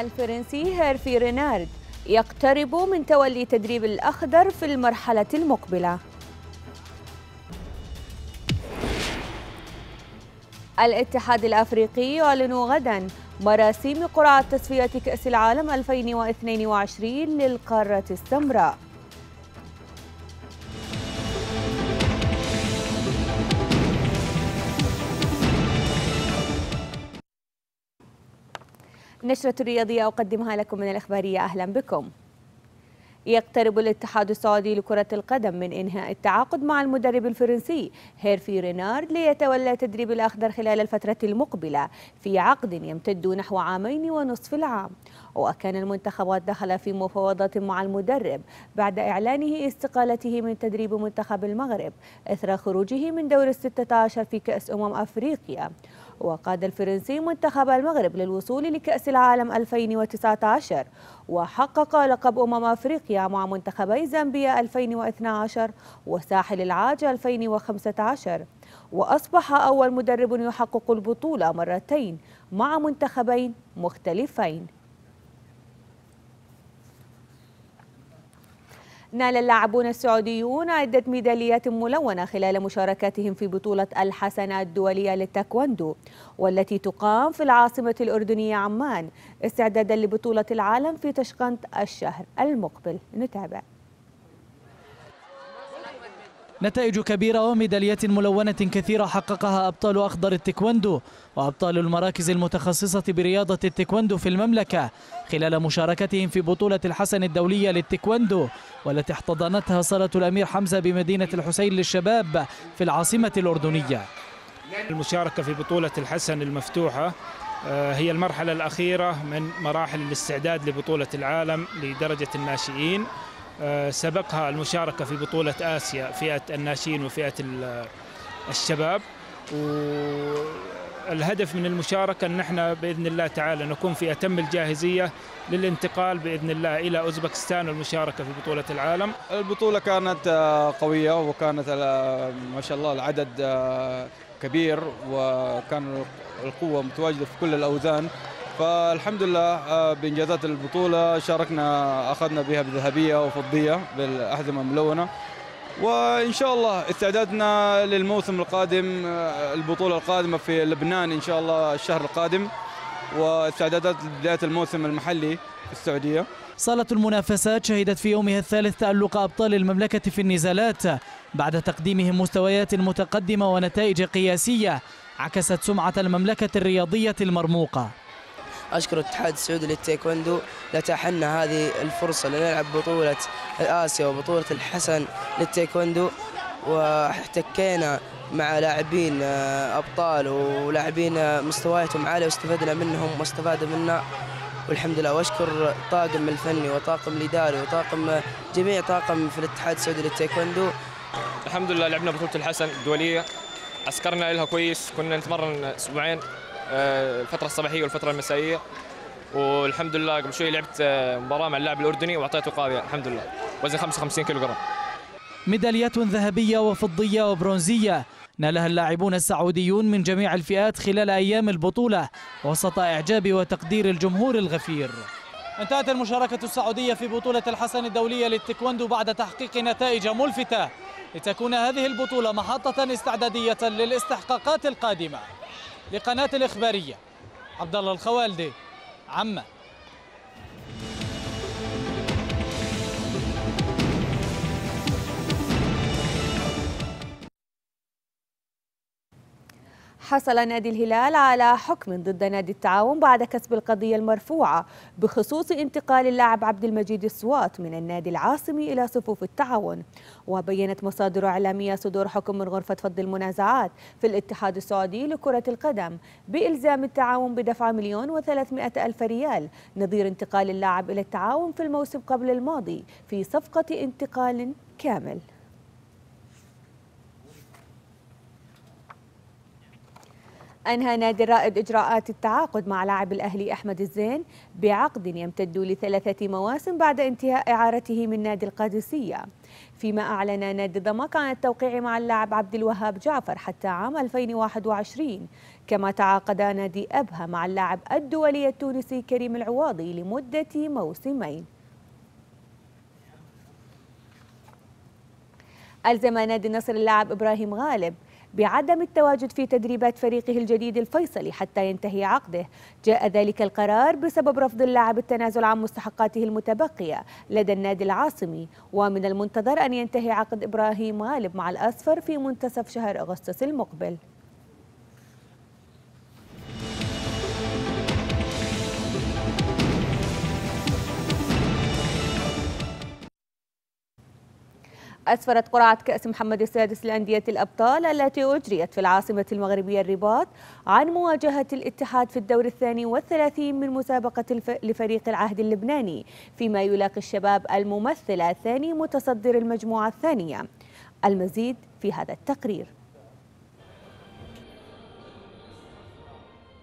الفرنسي هيرفي رينارد يقترب من تولي تدريب الأخضر في المرحلة المقبلة الاتحاد الأفريقي يعلن غدا مراسيم قرعة تصفية كأس العالم 2022 للقارة السمراء نشرة الرياضية أقدمها لكم من الإخبارية أهلا بكم يقترب الاتحاد السعودي لكرة القدم من إنهاء التعاقد مع المدرب الفرنسي هيرفي رينارد ليتولى تدريب الأخضر خلال الفترة المقبلة في عقد يمتد نحو عامين ونصف العام وكان المنتخب قد دخل في مفاوضات مع المدرب بعد إعلانه استقالته من تدريب منتخب المغرب إثر خروجه من دور الستة عشر في كأس أمم أفريقيا وقاد الفرنسي منتخب المغرب للوصول لكأس العالم 2019 وحقق لقب أمم أفريقيا مع منتخبي زامبيا 2012 وساحل العاج 2015 وأصبح أول مدرب يحقق البطولة مرتين مع منتخبين مختلفين نال اللاعبون السعوديون عدة ميداليات ملونة خلال مشاركاتهم في بطولة الحسنة الدولية للتاكواندو والتي تقام في العاصمة الأردنية عمان استعدادا لبطولة العالم في تشقنط الشهر المقبل نتابع نتائج كبيرة وميداليات ملونة كثيرة حققها أبطال أخضر التيكواندو وأبطال المراكز المتخصصة برياضة التيكواندو في المملكة خلال مشاركتهم في بطولة الحسن الدولية للتيكواندو والتي احتضنتها صالة الأمير حمزة بمدينة الحسين للشباب في العاصمة الأردنية المشاركة في بطولة الحسن المفتوحة آه، هي المرحلة الأخيرة من مراحل الاستعداد لبطولة العالم لدرجة الناشئين آه، سبقها المشاركة في بطولة آسيا فئة الناشئين وفئة آه، الشباب والهدف من المشاركة أن احنا بإذن الله تعالى نكون في أتم الجاهزية للانتقال بإذن الله إلى أوزبكستان والمشاركة في بطولة العالم البطولة كانت آه، قوية وكانت ما شاء الله العدد كبير وكان القوة متواجدة في كل الأوزان فالحمد لله آه، بانجازات البطوله شاركنا اخذنا بها بذهبيه وفضيه بالاحزمه الملونه وان شاء الله استعدادنا للموسم القادم آه، البطوله القادمه في لبنان ان شاء الله الشهر القادم واستعدادات بدايه الموسم المحلي في السعوديه صالة المنافسات شهدت في يومها الثالث تألق أبطال المملكة في النزالات بعد تقديمهم مستويات متقدمة ونتائج قياسية عكست سمعة المملكة الرياضية المرموقة أشكر الاتحاد السعودي للتايكوندو لتحنا هذه الفرصة لنلعب بطولة آسيا وبطولة الحسن للتايكوندو واحتكينا مع لاعبين آه، أبطال ولاعبين آه، مستوياتهم عالية واستفدنا منهم واستفادوا منا والحمد لله واشكر طاقم الفني وطاقم الاداري وطاقم آه، جميع طاقم في الاتحاد السعودي للتايكوندو الحمد لله لعبنا بطوله الحسن الدوليه عسكرنا لها كويس كنا نتمرن اسبوعين الفتره الصباحيه والفتره المسائيه والحمد لله قبل شوي لعبت آه، مباراه مع اللاعب الاردني واعطيته قاضيه الحمد لله وزن 55 كيلو جرام ميداليات ذهبيه وفضيه وبرونزيه نالها اللاعبون السعوديون من جميع الفئات خلال ايام البطوله وسط اعجاب وتقدير الجمهور الغفير انتهت المشاركه السعوديه في بطوله الحسن الدوليه للتيكواندو بعد تحقيق نتائج ملفته لتكون هذه البطوله محطه استعداديه للاستحقاقات القادمه لقناة الإخبارية عبد الله الخوالدي عمان حصل نادي الهلال على حكم ضد نادي التعاون بعد كسب القضية المرفوعة بخصوص انتقال اللاعب عبد المجيد السواط من النادي العاصمي إلى صفوف التعاون وبينت مصادر إعلامية صدور حكم من غرفة فض المنازعات في الاتحاد السعودي لكرة القدم بإلزام التعاون بدفع مليون وثلاثمائة ألف ريال نظير انتقال اللاعب إلى التعاون في الموسم قبل الماضي في صفقة انتقال كامل أنهى نادي الرائد إجراءات التعاقد مع لاعب الأهلي أحمد الزين بعقد يمتد لثلاثة مواسم بعد انتهاء إعارته من نادي القادسية فيما أعلن نادي ضمك عن التوقيع مع اللاعب عبد الوهاب جعفر حتى عام 2021 كما تعاقد نادي أبها مع اللاعب الدولي التونسي كريم العواضي لمدة موسمين ألزم نادي النصر اللاعب إبراهيم غالب بعدم التواجد في تدريبات فريقه الجديد الفيصلي حتى ينتهي عقده جاء ذلك القرار بسبب رفض اللاعب التنازل عن مستحقاته المتبقية لدى النادي العاصمي ومن المنتظر أن ينتهي عقد إبراهيم غالب مع الأصفر في منتصف شهر أغسطس المقبل أسفرت قرعة كأس محمد السادس لأندية الأبطال التي أجريت في العاصمة المغربية الرباط عن مواجهة الاتحاد في الدور الثاني والثلاثين من مسابقة الف... لفريق العهد اللبناني فيما يلاقي الشباب الممثل ثاني متصدر المجموعة الثانية المزيد في هذا التقرير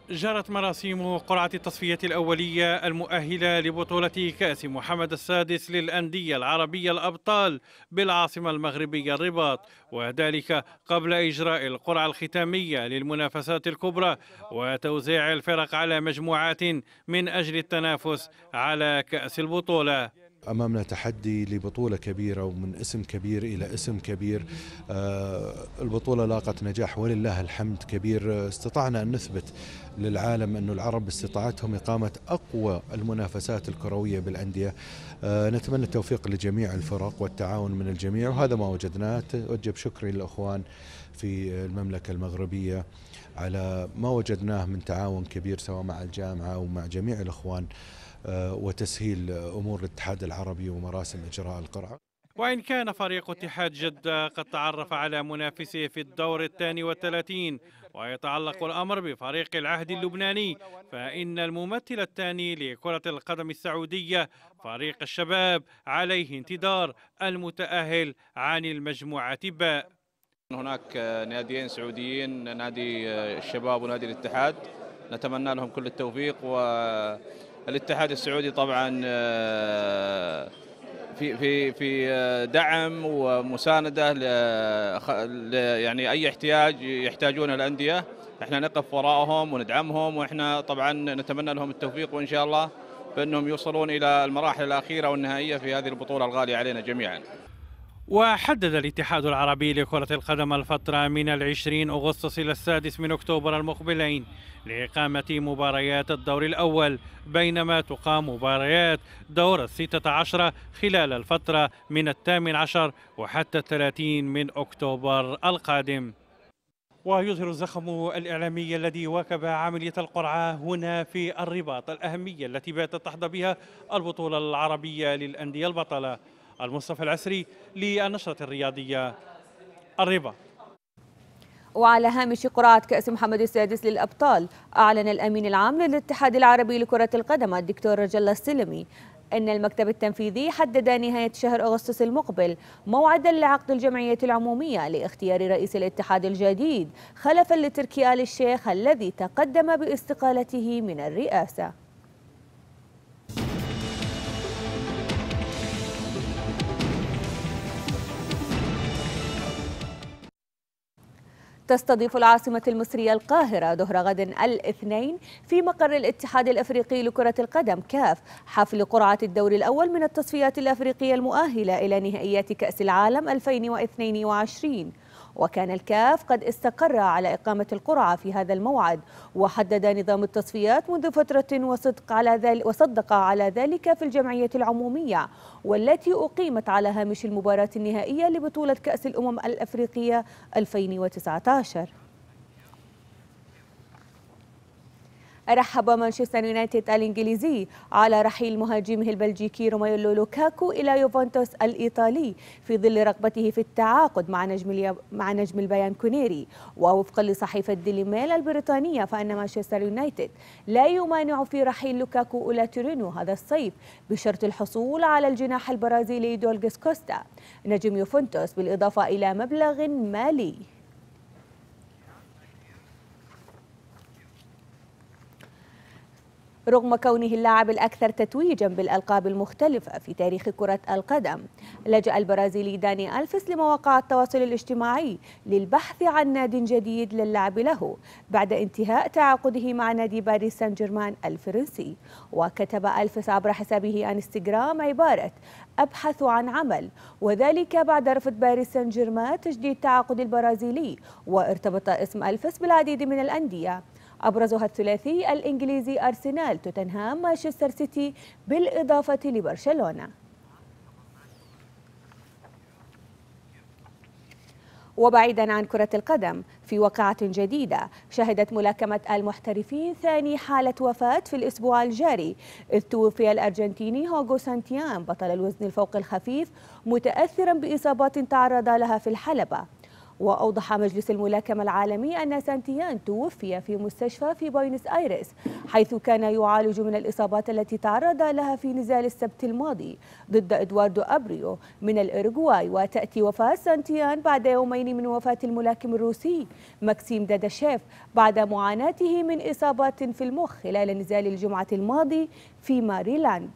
جرت مراسيم قرعة التصفية الأولية المؤهلة لبطولة كأس محمد السادس للأندية العربية الأبطال بالعاصمة المغربية الرباط وذلك قبل إجراء القرعة الختامية للمنافسات الكبرى وتوزيع الفرق على مجموعات من أجل التنافس على كأس البطولة امامنا تحدي لبطوله كبيره ومن اسم كبير الى اسم كبير آه، البطوله لاقت نجاح ولله الحمد كبير استطعنا ان نثبت للعالم أن العرب استطاعتهم إقامة أقوى المنافسات الكروية بالأندية آه، نتمنى التوفيق لجميع الفرق والتعاون من الجميع وهذا ما وجدناه أوجب شكري للأخوان في المملكة المغربية على ما وجدناه من تعاون كبير سواء مع الجامعة ومع جميع الأخوان آه، وتسهيل أمور الاتحاد العربي ومراسم إجراء القرعة وإن كان فريق اتحاد جدة قد تعرف على منافسه في الدور الثاني والثلاثين ويتعلق الأمر بفريق العهد اللبناني فإن الممثل الثاني لكرة القدم السعودية فريق الشباب عليه انتظار المتأهل عن المجموعة باء هناك ناديين سعوديين نادي الشباب ونادي الاتحاد نتمنى لهم كل التوفيق و الاتحاد السعودي طبعا آه، في في في آه، دعم ومسانده آه، ل يعني اي احتياج يحتاجونه الانديه احنا نقف وراءهم وندعمهم واحنا طبعا نتمنى لهم التوفيق وان شاء الله بانهم يوصلون الى المراحل الاخيره والنهائيه في هذه البطوله الغاليه علينا جميعا وحدد الاتحاد العربي لكرة القدم الفترة من العشرين أغسطس إلى السادس من أكتوبر المقبلين لإقامة مباريات الدور الأول بينما تقام مباريات دور الستة عشر خلال الفترة من الثامن عشر وحتى الثلاثين من أكتوبر القادم ويظهر الزخم الإعلامي الذي واكب عملية القرعة هنا في الرباط الأهمية التي باتت تحظى بها البطولة العربية للأندية البطلة المصطفى العسري للنشرة الرياضية الربا وعلى هامش قرعة كأس محمد السادس للأبطال أعلن الأمين العام للاتحاد العربي لكرة القدم الدكتور رجل السلمي أن المكتب التنفيذي حدد نهاية شهر أغسطس المقبل موعدا لعقد الجمعية العمومية لاختيار رئيس الاتحاد الجديد خلفا لتركي آل الشيخ الذي تقدم باستقالته من الرئاسة تستضيف العاصمة المصرية القاهرة ظهر غد الاثنين في مقر الاتحاد الأفريقي لكرة القدم كاف حفل قرعة الدور الأول من التصفيات الأفريقية المؤهلة إلى نهائيات كأس العالم 2022 وكان الكاف قد استقر على إقامة القرعة في هذا الموعد وحدد نظام التصفيات منذ فترة وصدق على ذلك وصدق على ذلك في الجمعية العمومية والتي أقيمت على هامش المباراة النهائية لبطولة كأس الأمم الأفريقية 2019 رحب مانشستر يونايتد الإنجليزي على رحيل مهاجمه البلجيكي روميلو لوكاكو إلى يوفنتوس الإيطالي في ظل رغبته في التعاقد مع نجم مع نجم البيان كونيري ووفقا لصحيفة ديلي ميل البريطانية فأن مانشستر يونايتد لا يمانع في رحيل لوكاكو إلى تورينو هذا الصيف بشرط الحصول على الجناح البرازيلي دولغس كوستا نجم يوفنتوس بالإضافة إلى مبلغ مالي رغم كونه اللاعب الأكثر تتويجا بالألقاب المختلفة في تاريخ كرة القدم لجأ البرازيلي داني ألفيس لمواقع التواصل الاجتماعي للبحث عن ناد جديد للعب له بعد انتهاء تعاقده مع نادي باريس سان جيرمان الفرنسي وكتب ألفيس عبر حسابه انستغرام عبارة أبحث عن عمل وذلك بعد رفض باريس سان جيرمان تجديد تعاقد البرازيلي وارتبط اسم ألفيس بالعديد من الأندية أبرزها الثلاثي الإنجليزي أرسنال توتنهام مانشستر سيتي بالإضافة لبرشلونة وبعيدا عن كرة القدم في وقعة جديدة شهدت ملاكمة المحترفين ثاني حالة وفاة في الأسبوع الجاري إذ توفي الأرجنتيني هوغو سانتيان بطل الوزن الفوق الخفيف متأثرا بإصابات تعرض لها في الحلبة وأوضح مجلس الملاكمة العالمي أن سانتيان توفي في مستشفى في بوينس آيرس حيث كان يعالج من الإصابات التي تعرض لها في نزال السبت الماضي ضد إدواردو أبريو من الإرجواي وتأتي وفاة سانتيان بعد يومين من وفاة الملاكم الروسي ماكسيم داداشيف بعد معاناته من إصابات في المخ خلال نزال الجمعة الماضي في ماريلاند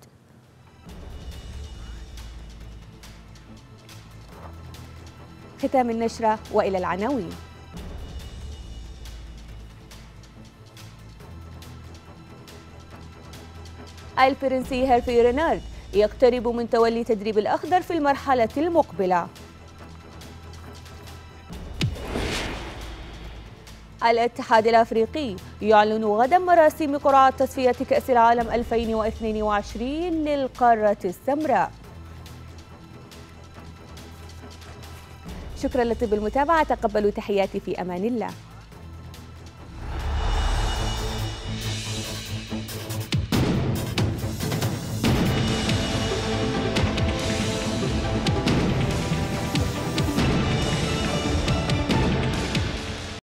ختام النشرة وإلى العناوين الفرنسي هيرفي رينارد يقترب من تولي تدريب الأخضر في المرحلة المقبلة الاتحاد الأفريقي يعلن غدا مراسم قرعة تصفية كأس العالم 2022 للقارة السمراء شكرا لطيب المتابعة تقبلوا تحياتي في أمان الله